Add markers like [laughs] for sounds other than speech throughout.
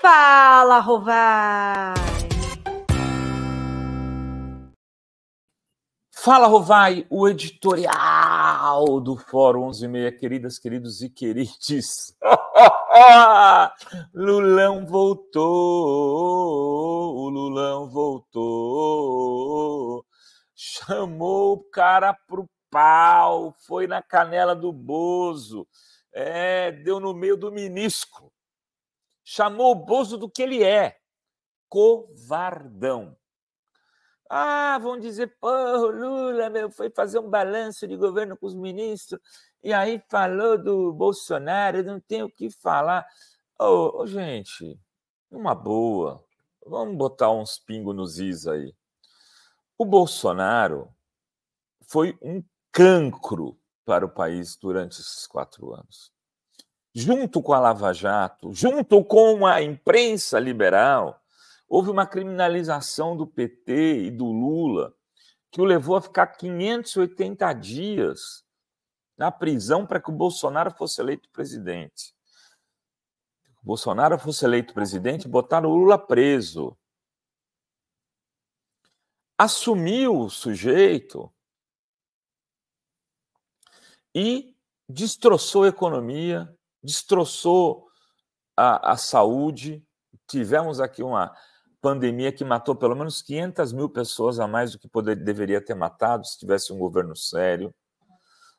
Fala, Rovai! Fala, Rovai, o editorial do Fórum 11 e meia, queridas, queridos e querides. [laughs] Lulão voltou, o Lulão voltou, chamou o cara pro pau, foi na canela do Bozo, é, deu no meio do menisco chamou o Bozo do que ele é: covardão. Ah, vão dizer, pô, o Lula meu, foi fazer um balanço de governo com os ministros e aí falou do Bolsonaro, não tem o que falar. Ô, oh, gente, uma boa, vamos botar uns pingos nos is aí. O Bolsonaro foi um cancro para o país durante esses quatro anos junto com a Lava Jato, junto com a imprensa liberal, houve uma criminalização do PT e do Lula que o levou a ficar 580 dias na prisão para que o Bolsonaro fosse eleito presidente. O Bolsonaro fosse eleito presidente, botaram o Lula preso. Assumiu o sujeito e destroçou a economia, destroçou a, a saúde. Tivemos aqui uma pandemia que matou pelo menos 500 mil pessoas a mais do que poder, deveria ter matado se tivesse um governo sério.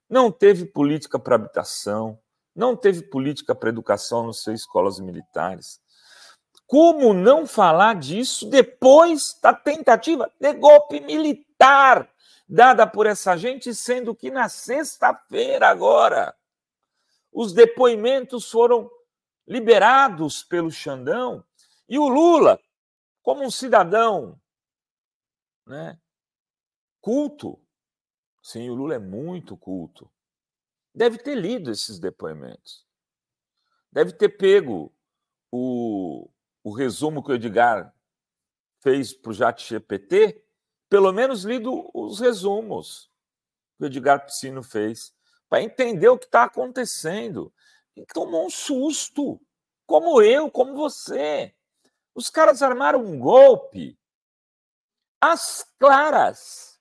Não teve política para habitação, não teve política para educação nos seus escolas militares. Como não falar disso depois da tentativa de golpe militar dada por essa gente, sendo que na sexta-feira agora os depoimentos foram liberados pelo Xandão e o Lula, como um cidadão né, culto, sim, o Lula é muito culto, deve ter lido esses depoimentos, deve ter pego o, o resumo que o Edgar fez para o ChatGPT, pelo menos lido os resumos que o Edgar Piscino fez para entender o que está acontecendo. E tomou um susto, como eu, como você. Os caras armaram um golpe às claras.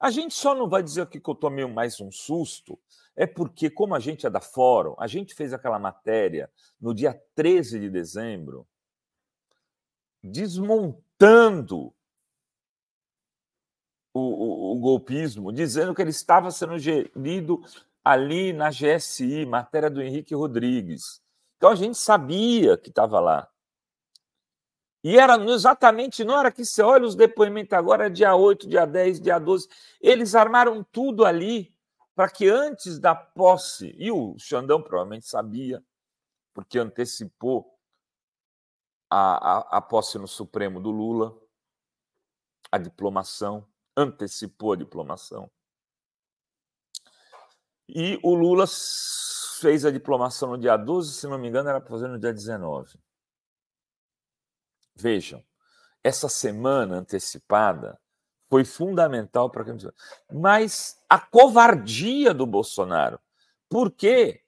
A gente só não vai dizer que eu tomei mais um susto, é porque, como a gente é da Fórum, a gente fez aquela matéria no dia 13 de dezembro, desmontando o, golpismo, dizendo que ele estava sendo gerido ali na GSI, matéria do Henrique Rodrigues. Então a gente sabia que estava lá. E era exatamente na hora que você olha os depoimentos agora, dia 8, dia 10, dia 12, eles armaram tudo ali para que antes da posse, e o Xandão provavelmente sabia, porque antecipou a, a, a posse no Supremo do Lula, a diplomação, antecipou a diplomação. E o Lula fez a diplomação no dia 12, se não me engano, era para fazer no dia 19. Vejam, essa semana antecipada foi fundamental para quem. Mas a covardia do Bolsonaro, porque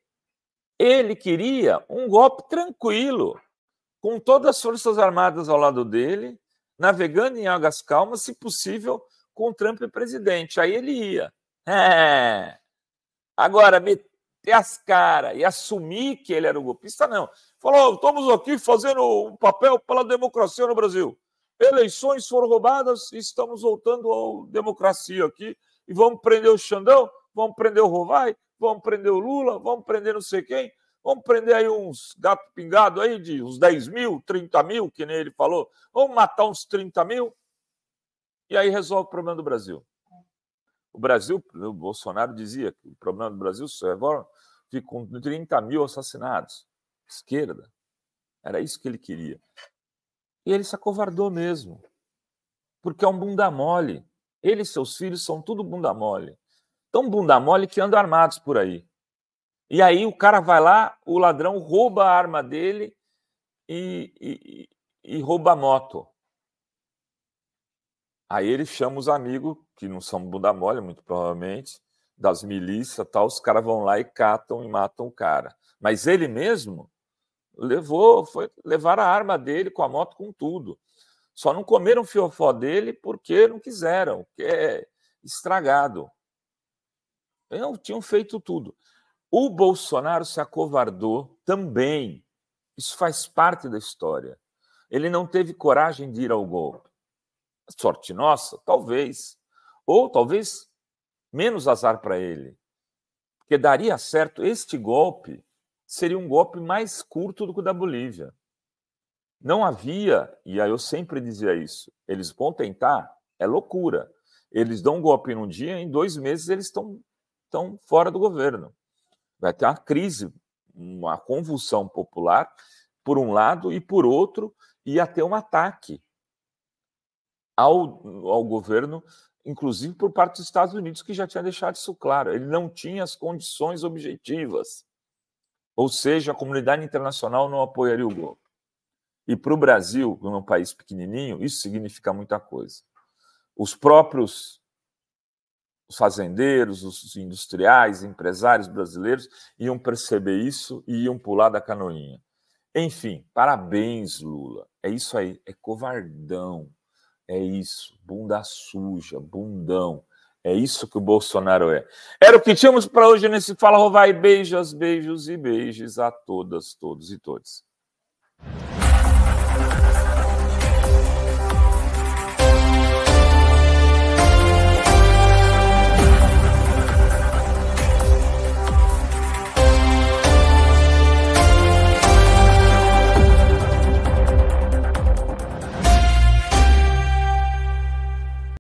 ele queria um golpe tranquilo, com todas as Forças Armadas ao lado dele, navegando em águas calmas, se possível, com Trump presidente. Aí ele ia. É. Agora, meter as caras e assumir que ele era o golpista, não. Falou, estamos aqui fazendo um papel pela democracia no Brasil. Eleições foram roubadas e estamos voltando à democracia aqui. E vamos prender o Xandão, vamos prender o Rovai, vamos prender o Lula, vamos prender não sei quem. Vamos prender aí uns gato pingado aí de uns 10 mil, 30 mil, que nem ele falou. Vamos matar uns 30 mil e aí resolve o problema do Brasil. O Brasil, o Bolsonaro dizia que o problema do Brasil se é resolve com 30 mil assassinados. Esquerda. Era isso que ele queria. E ele se acovardou mesmo. Porque é um bunda mole. Ele e seus filhos são tudo bunda mole. Tão bunda mole que andam armados por aí. E aí o cara vai lá, o ladrão rouba a arma dele e, e, e rouba a moto. Aí ele chama os amigos, que não são bunda mole, muito provavelmente, das milícias tal, os caras vão lá e catam e matam o cara. Mas ele mesmo levou, foi levar a arma dele com a moto, com tudo. Só não comeram o fiofó dele porque não quiseram, que é estragado. Não, tinham feito tudo. O Bolsonaro se acovardou também. Isso faz parte da história. Ele não teve coragem de ir ao golpe. Sorte nossa? Talvez. Ou talvez menos azar para ele. Porque daria certo este golpe, seria um golpe mais curto do que o da Bolívia. Não havia, e aí eu sempre dizia isso, eles vão tentar, é loucura. Eles dão um golpe num dia, em dois meses eles estão tão fora do governo. Vai ter uma crise, uma convulsão popular, por um lado, e por outro, ia ter um ataque ao, ao governo, inclusive por parte dos Estados Unidos, que já tinha deixado isso claro. Ele não tinha as condições objetivas. Ou seja, a comunidade internacional não apoiaria o golpe. E para o Brasil, num é país pequenininho, isso significa muita coisa. Os próprios os fazendeiros, os industriais, empresários brasileiros iam perceber isso e iam pular da canoinha. Enfim, parabéns, Lula. É isso aí, é covardão. É isso, bunda suja, bundão. É isso que o Bolsonaro é. Era o que tínhamos para hoje nesse Fala Rovai. Beijos, beijos e beijos a todas, todos e todos.